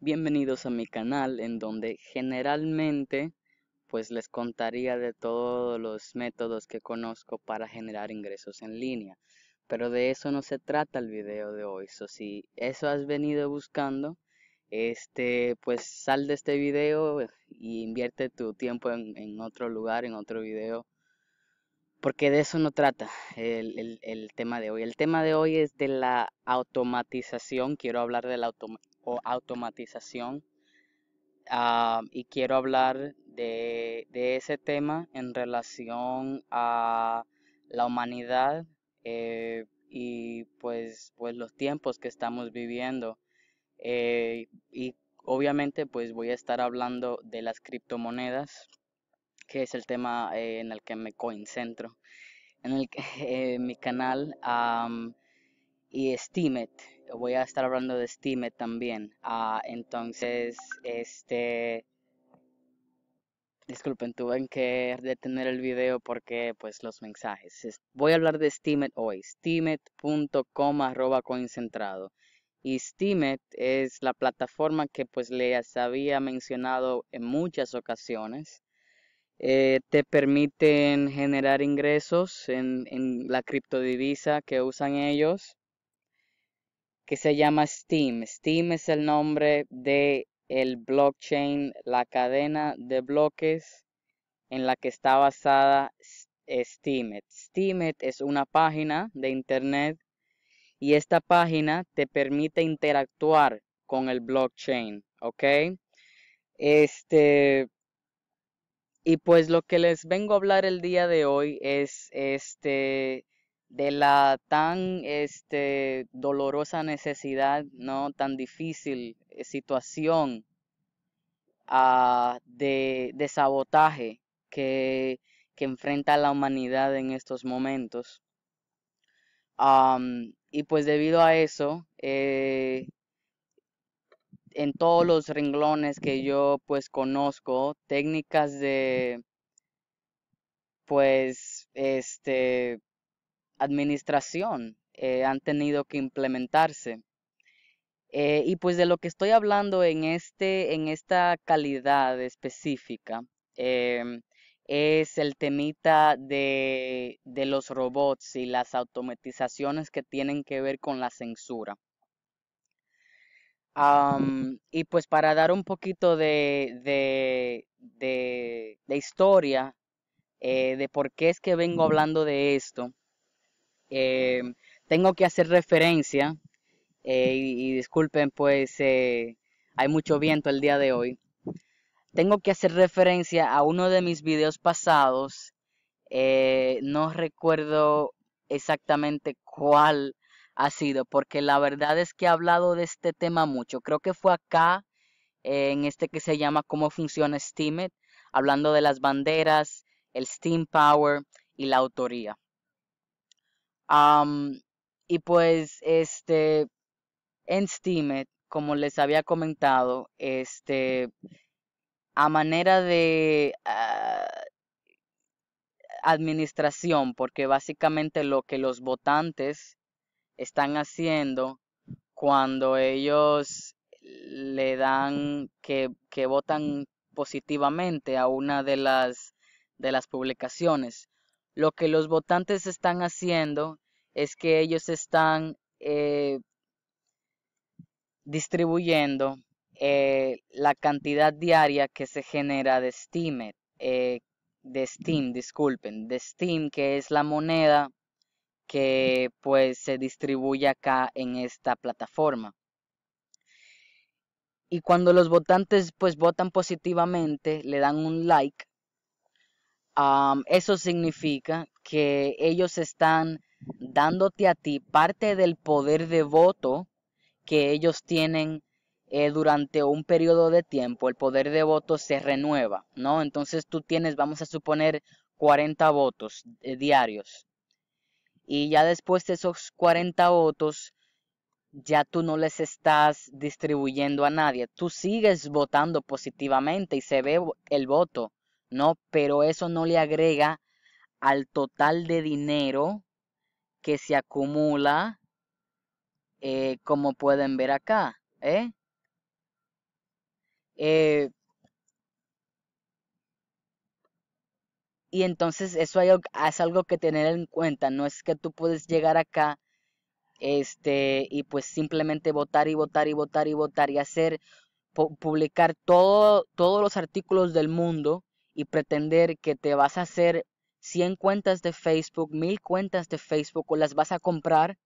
Bienvenidos a mi canal en donde generalmente pues les contaría de todos los métodos que conozco para generar ingresos en línea. Pero de eso no se trata el video de hoy. So, si eso has venido buscando, este pues sal de este video y invierte tu tiempo en, otro lugar, en otro video. Porque de eso no trata el, el tema de hoy. El tema de hoy es de la automatización. Quiero hablar de la automatización o automatización. Ah, y quiero hablar de, ese tema en relación a la humanidad eh, y pues, pues los tiempos que estamos viviendo. Eh, y obviamente pues voy a estar hablando de las criptomonedas, que es el tema eh, en el que me concentro en el, mi canal y Steemit. Voy a estar hablando de Steemit también. Ah, entonces, este... Disculpen, tuve que detener el video porque, pues, los mensajes. Voy a hablar de Steemit hoy. Steemit.com arroba coincentrado. Y Steemit es la plataforma que, pues, les había mencionado en muchas ocasiones. Eh, te permiten generar ingresos en la criptodivisa que usan ellos que se llama Steam. Steam es el nombre de el blockchain, la cadena de bloques en la que está basada eh, Steemit. Steemit es una página de internet y esta página te permite interactuar con el blockchain, ¿ok? Este y pues lo que les vengo a hablar el día de hoy es este de la tan este, dolorosa necesidad, ¿no? tan difícil eh, situación ah, de, sabotaje que, enfrenta la humanidad en estos momentos. y pues debido a eso, eh, en todos los renglones que yo pues conozco, técnicas de pues este administración eh, han tenido que implementarse. Eh, y pues de lo que estoy hablando en, este, en esta calidad específica em, es el temita de, los robots y las automatizaciones que tienen que ver con la censura. y pues para dar un poquito de, historia eh, de por qué es que vengo hablando de esto, Em, tengo que hacer referencia, eh, y, disculpen pues eh, hay mucho viento el día de hoy, tengo que hacer referencia a uno de mis videos pasados, eh, no recuerdo exactamente cuál ha sido, porque la verdad es que he hablado de este tema mucho, creo que fue acá, en este que se llama Cómo funciona Steamet, hablando de las banderas, el Steam Power y la autoría y pues, este, en Steemit, como les había comentado, este, a manera de ah, administración, porque básicamente lo que los votantes están haciendo cuando ellos le dan que, que votan positivamente a una de las de las publicaciones lo que los votantes están haciendo es que ellos están eh, distribuyendo eh, la cantidad diaria que se genera de Steam, eh, de Steam, disculpen, de Steam, que es la moneda que pues se distribuye acá en esta plataforma. Y cuando los votantes pues votan positivamente, le dan un like eso significa que ellos están dándote a ti parte del poder de voto que ellos tienen eh, durante un periodo de tiempo. El poder de voto se renueva, ¿no? Entonces tú tienes, vamos a suponer, 40 votos eh, diarios. Y ya después de esos 40 votos, ya tú no les estás distribuyendo a nadie. Tú sigues votando positivamente y se ve el voto ¿no? Pero eso no le agrega al total de dinero que se acumula, eh, como pueden ver acá, ¿eh? eh y entonces eso es algo que tener en cuenta, no es que tú puedes llegar acá este y pues simplemente votar y votar y votar y votar y hacer publicar todo, todos los artículos del mundo y pretender que te vas a hacer 100 cuentas de Facebook, 1000 cuentas de Facebook o las vas a comprar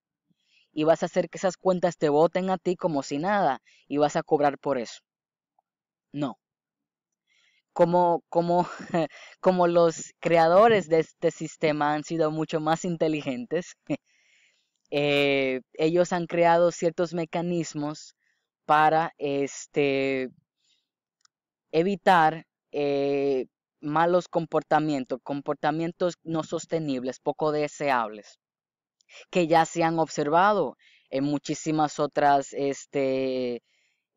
y vas a hacer que esas cuentas te voten a ti como si nada y vas a cobrar por eso. No. Como, como, como los creadores de este sistema han sido mucho más inteligentes, eh, ellos han creado ciertos mecanismos para este, evitar eh, malos comportamientos, comportamientos no sostenibles, poco deseables, que ya se han observado en muchísimas otras este,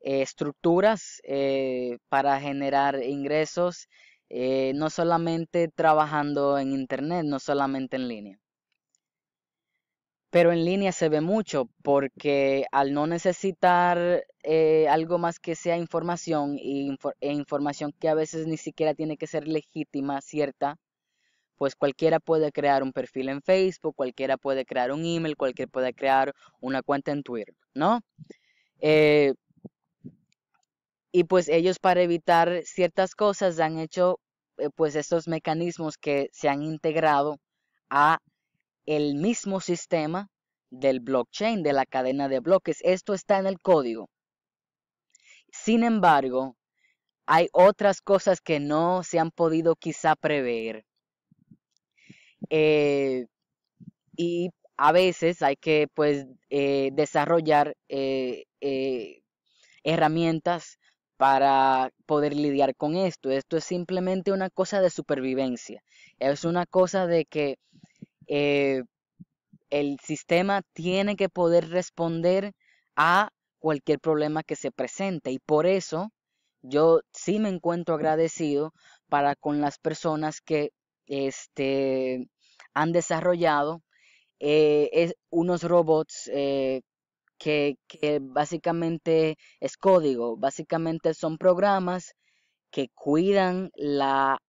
estructuras eh, para generar ingresos, eh, no solamente trabajando en Internet, no solamente en línea pero en línea se ve mucho porque al no necesitar eh, algo más que sea información e información que a veces ni siquiera tiene que ser legítima, cierta, pues cualquiera puede crear un perfil en Facebook, cualquiera puede crear un email, cualquiera puede crear una cuenta en Twitter, ¿no? Eh, y pues ellos para evitar ciertas cosas han hecho eh, pues estos mecanismos que se han integrado a el mismo sistema del blockchain, de la cadena de bloques. Esto está en el código. Sin embargo, hay otras cosas que no se han podido quizá prever. Eh, y a veces hay que pues eh, desarrollar eh, herramientas para poder lidiar con esto. Esto es simplemente una cosa de supervivencia. Es una cosa de que eh, el sistema tiene que poder responder a cualquier problema que se presente y por eso yo sí me encuentro agradecido para con las personas que este, han desarrollado eh, unos robots eh, que, que, básicamente es código, básicamente son programas que cuidan la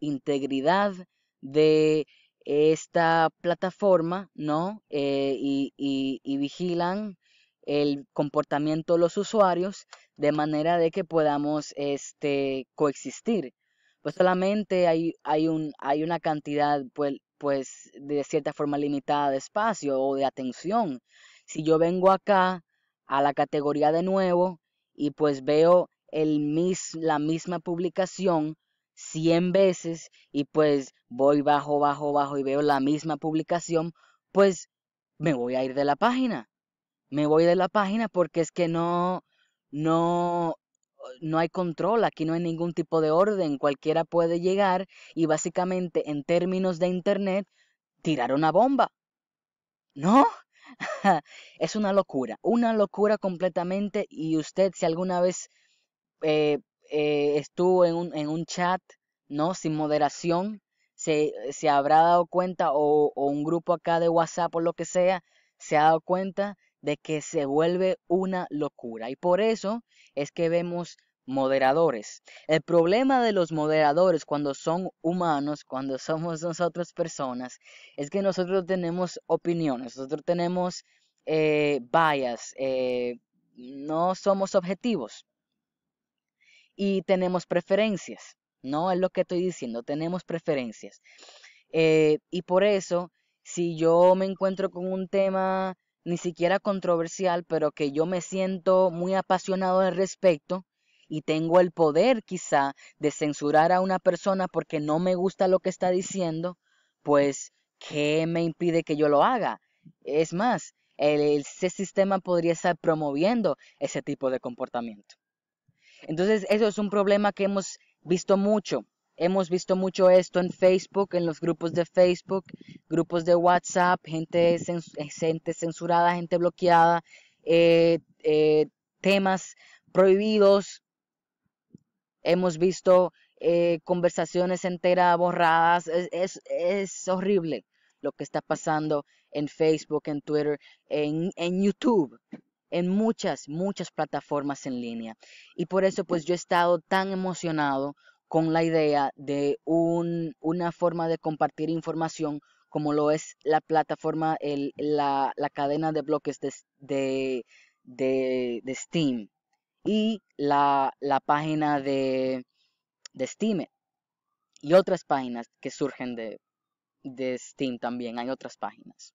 integridad de esta plataforma, ¿no? Eh, y, vigilan el comportamiento de los usuarios de manera de que podamos este, coexistir. Pues solamente hay, hay, un, hay una cantidad, pues, pues, de cierta forma limitada de espacio o de atención. Si yo vengo acá a la categoría de nuevo y pues veo el mis, la misma publicación 100 veces y pues voy bajo, bajo, bajo y veo la misma publicación, pues me voy a ir de la página. Me voy de la página porque es que no, no, no hay control, aquí no hay ningún tipo de orden, cualquiera puede llegar y básicamente en términos de Internet tirar una bomba. ¿No? es una locura, una locura completamente y usted si alguna vez eh, eh, estuvo en un, en un chat, ¿no? Sin moderación, se, habrá dado cuenta o, un grupo acá de WhatsApp o lo que sea, se ha dado cuenta de que se vuelve una locura. Y por eso es que vemos moderadores. El problema de los moderadores cuando son humanos, cuando somos nosotros personas, es que nosotros tenemos opiniones, nosotros tenemos eh, bias, eh, no somos objetivos y tenemos preferencias. No es lo que estoy diciendo, tenemos preferencias. Eh, y por eso, si yo me encuentro con un tema ni siquiera controversial, pero que yo me siento muy apasionado al respecto y tengo el poder quizá de censurar a una persona porque no me gusta lo que está diciendo, pues, ¿qué me impide que yo lo haga? Es más, el, ese sistema podría estar promoviendo ese tipo de comportamiento. Entonces, eso es un problema que hemos visto mucho. Hemos visto mucho esto en Facebook, en los grupos de Facebook, grupos de WhatsApp, gente, eh, gente censurada, gente bloqueada, eh, eh, temas prohibidos. Hemos visto eh, conversaciones enteras borradas. Es, es, es, horrible lo que está pasando en Facebook, en Twitter, en, en YouTube en muchas, muchas plataformas en línea. Y por eso pues yo he estado tan emocionado con la idea de una forma de compartir información como lo es la plataforma, la, cadena de bloques de, Steam y la, página de, Steam y otras páginas que surgen de, de Steam también, hay otras páginas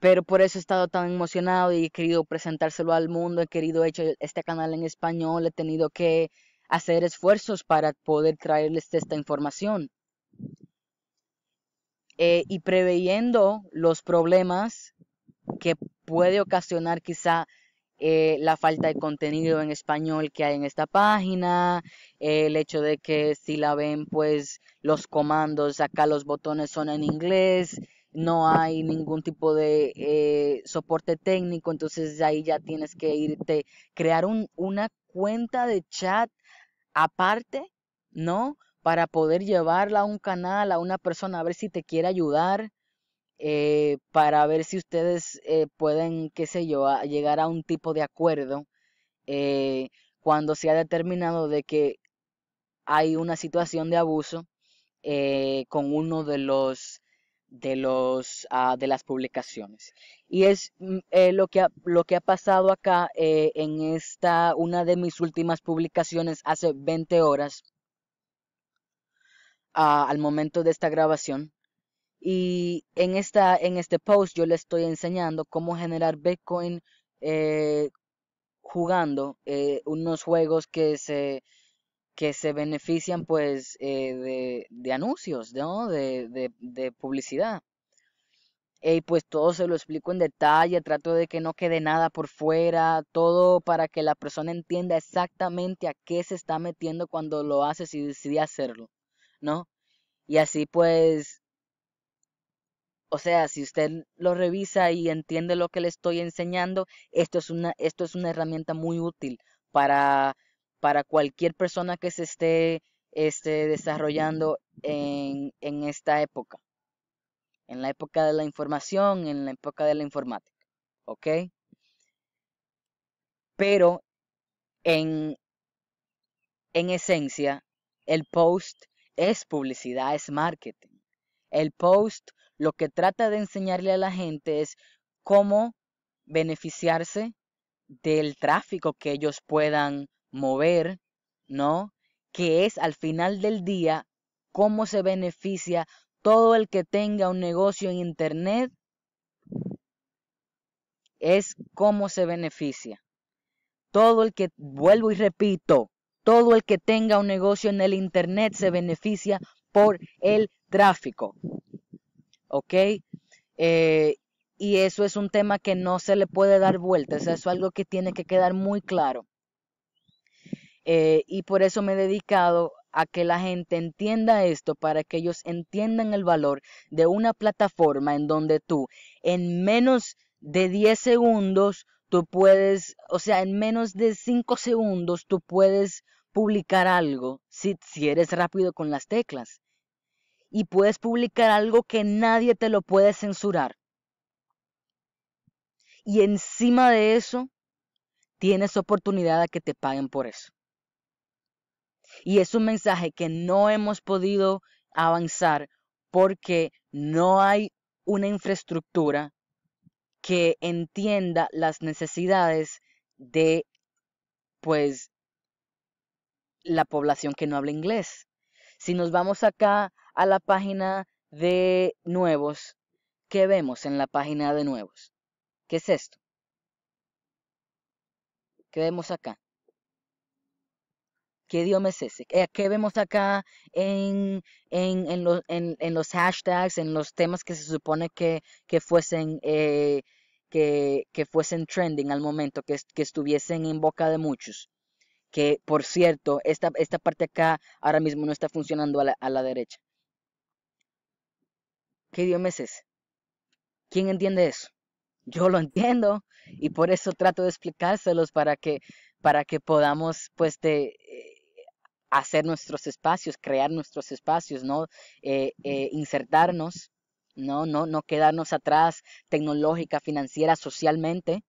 pero por eso he estado tan emocionado y he querido presentárselo al mundo, he querido hecho este canal en español, he tenido que hacer esfuerzos para poder traerles esta información. Eh, y preveyendo los problemas que puede ocasionar quizá eh, la falta de contenido en español que hay en esta página, el hecho de que si la ven pues los comandos, acá los botones son en inglés, no hay ningún tipo de eh, soporte técnico, entonces ahí ya tienes que irte, crear un, una cuenta de chat aparte, ¿no? Para poder llevarla a un canal, a una persona, a ver si te quiere ayudar, eh, para ver si ustedes eh, pueden, qué sé yo, llegar a un tipo de acuerdo cuando se ha determinado de que hay una situación de abuso con uno de los de, los, ah, de las publicaciones. Y es mm, eh, lo, que ha, lo que ha pasado acá eh, en esta, una de mis últimas publicaciones hace 20 horas, ah, al momento de esta grabación. Y en, esta, en este post yo le estoy enseñando cómo generar Bitcoin eh, jugando unos juegos que se que se benefician pues eh, de, anuncios, ¿no? de, publicidad. Y pues todo se lo explico en detalle, trato de que no quede nada por fuera, todo para que la persona entienda exactamente a qué se está metiendo cuando lo hace si decide hacerlo, ¿no? Y así pues, o sea, si usted lo revisa y entiende lo que le estoy enseñando, esto es una, esto es una herramienta muy útil para para cualquier persona que se esté este, desarrollando en, en esta época, en la época de la información, en la época de la informática, ¿ok? Pero en, en esencia, el post es publicidad, es marketing. El post lo que trata de enseñarle a la gente es cómo beneficiarse del tráfico que ellos puedan mover, ¿no? Que es al final del día cómo se beneficia todo el que tenga un negocio en Internet, es cómo se beneficia. Todo el que, vuelvo y repito, todo el que tenga un negocio en el Internet se beneficia por el tráfico. ¿Ok? Eh, y eso es un tema que no se le puede dar vueltas, eso es algo que tiene que quedar muy claro. Eh, y por eso me he dedicado a que la gente entienda esto, para que ellos entiendan el valor de una plataforma en donde tú en menos de 10 segundos, tú puedes, o sea, en menos de 5 segundos, tú puedes publicar algo si, si eres rápido con las teclas. Y puedes publicar algo que nadie te lo puede censurar. Y encima de eso, tienes oportunidad a que te paguen por eso. Y es un mensaje que no hemos podido avanzar porque no hay una infraestructura que entienda las necesidades de, pues, la población que no habla inglés. Si nos vamos acá a la página de nuevos, ¿qué vemos en la página de nuevos? ¿Qué es esto? ¿Qué vemos acá? ¿Qué idioma es ese? Eh, ¿Qué vemos acá en, en, los hashtags, en los temas que se supone que, fuesen... Eh, que, fuesen trending al momento, que, estuviesen en boca de muchos. Que, por cierto, esta, esta parte acá ahora mismo no está funcionando a la, derecha. ¿Qué idioma es ese? ¿Quién entiende eso? Yo lo entiendo y por eso trato de explicárselos para que, para que podamos pues, de, hacer nuestros espacios, crear nuestros espacios, ¿no? Eh, eh, insertarnos, ¿no? No, no quedarnos atrás tecnológica, financiera, socialmente,